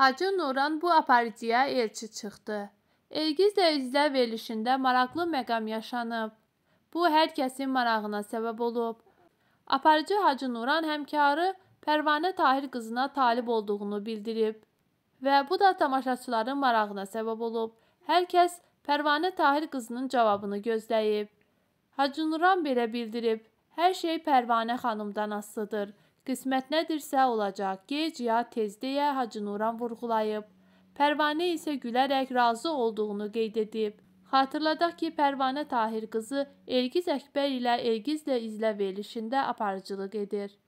Hacı Nuran bu aparıcıya elçi çıxdı. Elgiz dəyizlə verilişində maraqlı məqam yaşanıb. Bu hər kəsin marağına səbəb olub. Aparıcı Hacı Nuran həmkarı Pərvanə Tahir qızına talib olduğunu bildirib və bu da tamaşaçıların marağına səbəb olub. Hər kəs Pərvanə Tahir qızının cavabını gözləyib. Hacı Nuran belə bildirib: "Hər şey Pərvanə xanımdan asılıdır. Qismət nədirsə olacaq, gec ya tez deyə Hacı Nuran vurğulayıb. Pərvanə isə gülərək razı olduğunu qeyd edib. Xatırladaq ki, Pərvanə Tahir qızı Elgiz Əkbər ilə Elgizlə izlə verilişində aparıcılıq edir.